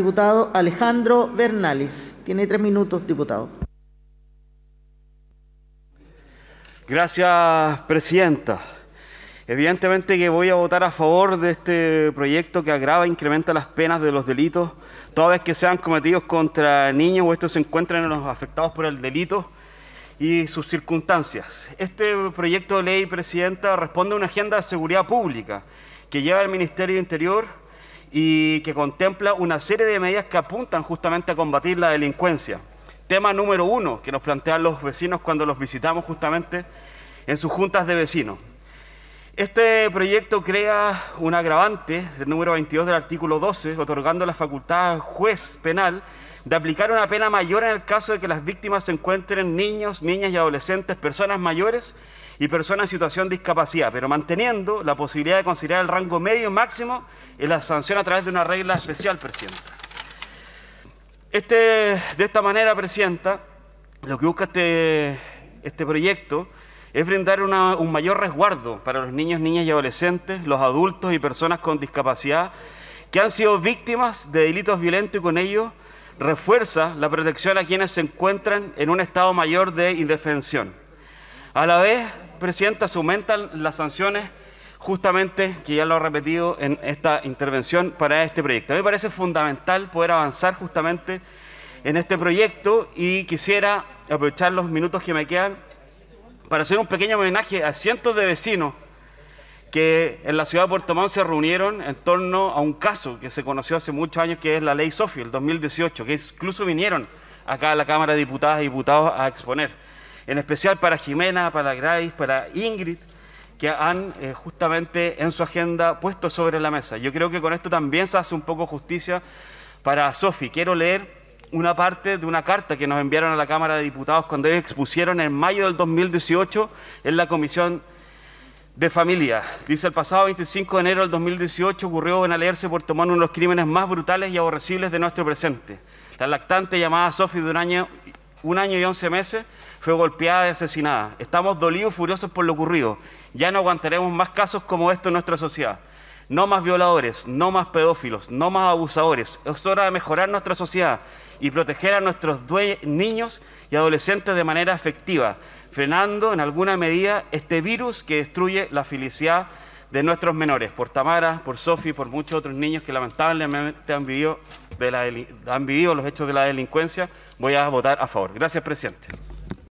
Diputado Alejandro Bernales. Tiene tres minutos, diputado. Gracias, presidenta. Evidentemente que voy a votar a favor de este proyecto que agrava e incrementa las penas de los delitos, toda vez que sean cometidos contra niños o estos se encuentren en los afectados por el delito y sus circunstancias. Este proyecto de ley, presidenta, responde a una agenda de seguridad pública que lleva el Ministerio de Interior y que contempla una serie de medidas que apuntan justamente a combatir la delincuencia. Tema número uno que nos plantean los vecinos cuando los visitamos justamente en sus juntas de vecinos. Este proyecto crea un agravante del número 22 del artículo 12, otorgando la facultad al juez penal de aplicar una pena mayor en el caso de que las víctimas se encuentren niños, niñas y adolescentes, personas mayores y personas en situación de discapacidad, pero manteniendo la posibilidad de considerar el rango medio máximo en la sanción a través de una regla especial, Presidenta. Este, de esta manera, Presidenta, lo que busca este, este proyecto es brindar un mayor resguardo para los niños, niñas y adolescentes, los adultos y personas con discapacidad que han sido víctimas de delitos violentos y con ello refuerza la protección a quienes se encuentran en un estado mayor de indefensión. A la vez, Presidenta, se aumentan las sanciones justamente, que ya lo he repetido en esta intervención, para este proyecto. A mí me parece fundamental poder avanzar justamente en este proyecto y quisiera aprovechar los minutos que me quedan para hacer un pequeño homenaje a cientos de vecinos que en la ciudad de Puerto Montt se reunieron en torno a un caso que se conoció hace muchos años, que es la ley Sofi, el 2018, que incluso vinieron acá a la Cámara de Diputadas y Diputados a exponer en especial para Jimena, para Grace, para Ingrid, que han eh, justamente en su agenda puesto sobre la mesa. Yo creo que con esto también se hace un poco justicia para Sofi. Quiero leer una parte de una carta que nos enviaron a la Cámara de Diputados cuando ellos expusieron en mayo del 2018 en la Comisión de Familia. Dice, el pasado 25 de enero del 2018 ocurrió en Alerce, por tomar uno de los crímenes más brutales y aborrecibles de nuestro presente. La lactante llamada Sofi de un año un año y once meses, fue golpeada y asesinada. Estamos dolidos, y furiosos por lo ocurrido. Ya no aguantaremos más casos como esto en nuestra sociedad. No más violadores, no más pedófilos, no más abusadores. Es hora de mejorar nuestra sociedad y proteger a nuestros niños y adolescentes de manera efectiva, frenando en alguna medida este virus que destruye la felicidad de nuestros menores, por Tamara, por Sofi, por muchos otros niños que lamentablemente han vivido de han vivido los hechos de la delincuencia, voy a votar a favor. Gracias, presidente.